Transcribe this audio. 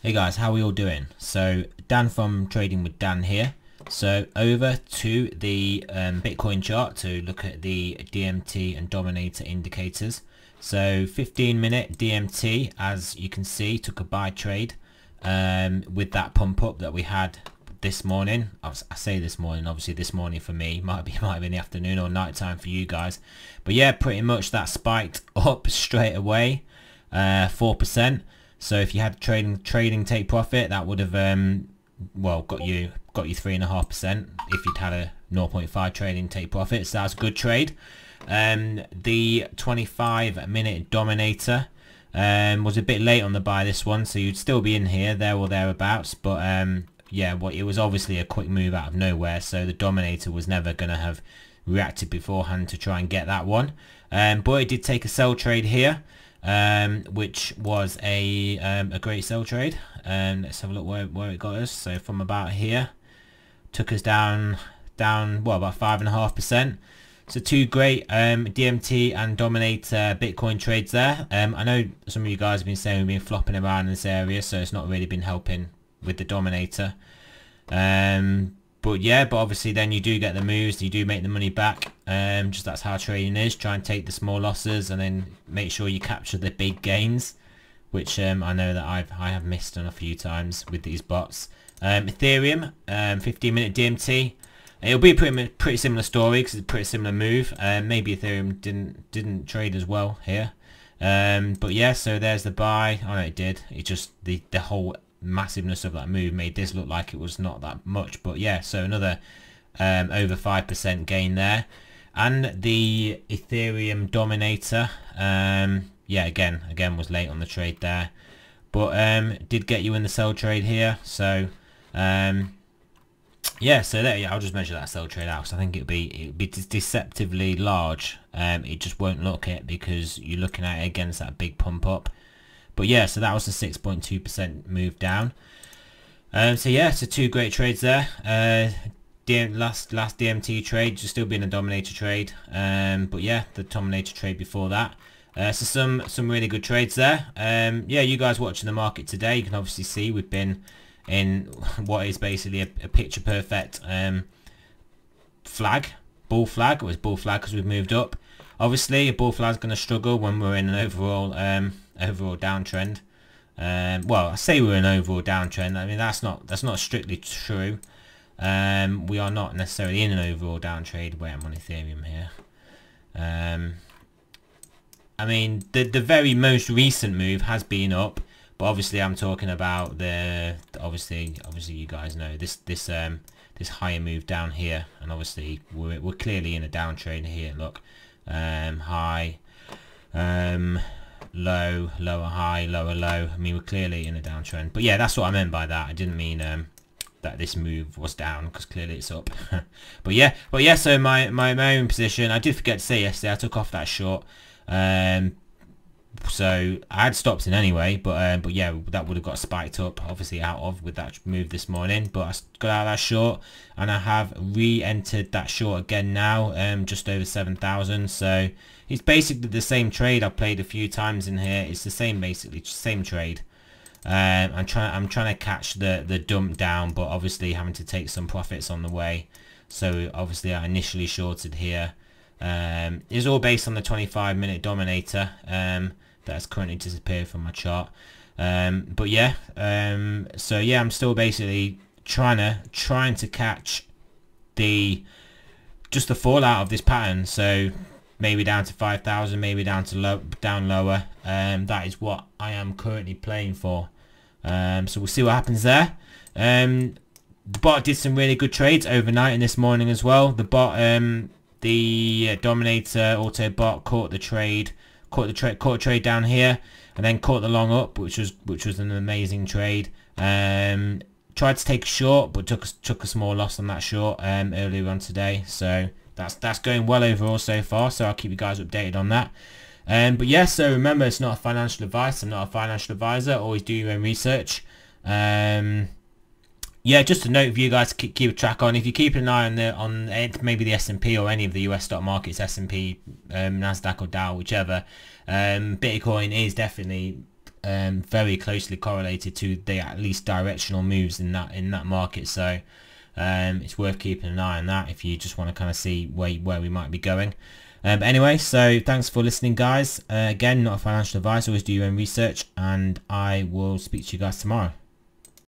Hey guys, how are we all doing? So Dan from Trading with Dan here. So over to the um, Bitcoin chart to look at the DMT and Dominator indicators. So 15 minute DMT, as you can see, took a buy trade um, with that pump up that we had this morning. I say this morning, obviously this morning for me, might be might be in the afternoon or night time for you guys. But yeah, pretty much that spiked up straight away, uh, 4%. So if you had trading trading take profit, that would have um, well got you got you three and a half percent if you'd had a 0.5 trading take profit. So that's a good trade. Um, the 25 minute dominator um, was a bit late on the buy this one, so you'd still be in here there or thereabouts. But um, yeah, well, it was obviously a quick move out of nowhere, so the dominator was never going to have reacted beforehand to try and get that one. Um, but it did take a sell trade here um, which was a, um, a great sell trade. And um, let's have a look where, where it got us. So from about here, took us down, down well, about 5.5%. So two great um, DMT and Dominator Bitcoin trades there. Um, I know some of you guys have been saying we've been flopping around in this area, so it's not really been helping with the Dominator. Um, but yeah, but obviously then you do get the moves, you do make the money back. Um, just that's how trading is. Try and take the small losses and then make sure you capture the big gains, which um, I know that I've I have missed on a few times with these bots. Um, Ethereum, um, 15 minute DMT. It'll be a pretty pretty similar story because it's a pretty similar move. Uh, maybe Ethereum didn't didn't trade as well here, um, but yeah. So there's the buy. I oh, know it did. It just the the whole massiveness of that move made this look like it was not that much. But yeah, so another um, over 5% gain there. And the Ethereum Dominator, um, yeah, again, again was late on the trade there. But um, did get you in the sell trade here. So um, yeah, so there, yeah, I'll just measure that sell trade out. So I think it'd be it'd be deceptively large. Um, it just won't look it because you're looking at it against that big pump up. But yeah, so that was a 6.2% move down. Um, so yeah, so two great trades there. Uh, DM, last last DMT trade, just still being a dominator trade. Um, but yeah, the dominator trade before that. Uh, so some some really good trades there. Um, yeah, you guys watching the market today, you can obviously see we've been in what is basically a, a picture perfect um, flag, bull flag. It was bull flag because we've moved up. Obviously, a bull flag's going to struggle when we're in an overall um, overall downtrend. Um, well, I say we're in an overall downtrend. I mean, that's not that's not strictly true. Um, we are not necessarily in an overall downtrend. Where I'm on Ethereum here. Um, I mean, the the very most recent move has been up, but obviously I'm talking about the obviously obviously you guys know this this um this higher move down here, and obviously we're we're clearly in a downtrend here. Look, um, high, um, low, lower high, lower low. I mean, we're clearly in a downtrend. But yeah, that's what I meant by that. I didn't mean um, that this move was down because clearly it's up. but yeah, but yeah, so my, my, my own position, I did forget to say yesterday, I took off that short. Um, so I had stopped in anyway, but um, but yeah, that would have got spiked up, obviously out of with that move this morning. But I got out that short, and I have re-entered that short again now, um, just over 7,000. So it's basically the same trade I played a few times in here. It's the same basically, same trade. Um, I'm trying I'm trying to catch the the dump down, but obviously having to take some profits on the way. So obviously I initially shorted here. Um, all based on the 25 minute dominator um, that has currently disappeared from my chart. Um, but yeah, um, so yeah, I'm still basically trying to trying to catch the just the fallout of this pattern. So maybe down to 5,000, maybe down to low, down lower. Um, that is what I am currently playing for. Um, so we'll see what happens there. the bot did some really good trades overnight and this morning as well. The bot the uh, Dominator Autobot caught the trade, caught the trade, caught a trade down here, and then caught the long up, which was which was an amazing trade. Um, tried to take a short, but took took a small loss on that short um, earlier on today. So that's that's going well overall so far. So I'll keep you guys updated on that. Um, but yes, yeah, so remember, it's not financial advice. I'm not a financial advisor. Always do your own research. Um, yeah, just a note for you guys to keep, a track on. If you keep an eye on the on maybe the S and P or any of the U.S. stock markets, S and P, um, Nasdaq or Dow, whichever, um, Bitcoin is definitely um, very closely correlated to the at least directional moves in that in that market. So um, it's worth keeping an eye on that if you just want to kind of see where where we might be going. but um, anyway, so thanks for listening, guys. Uh, again, not a financial advisor, always do your own research, and I will speak to you guys tomorrow.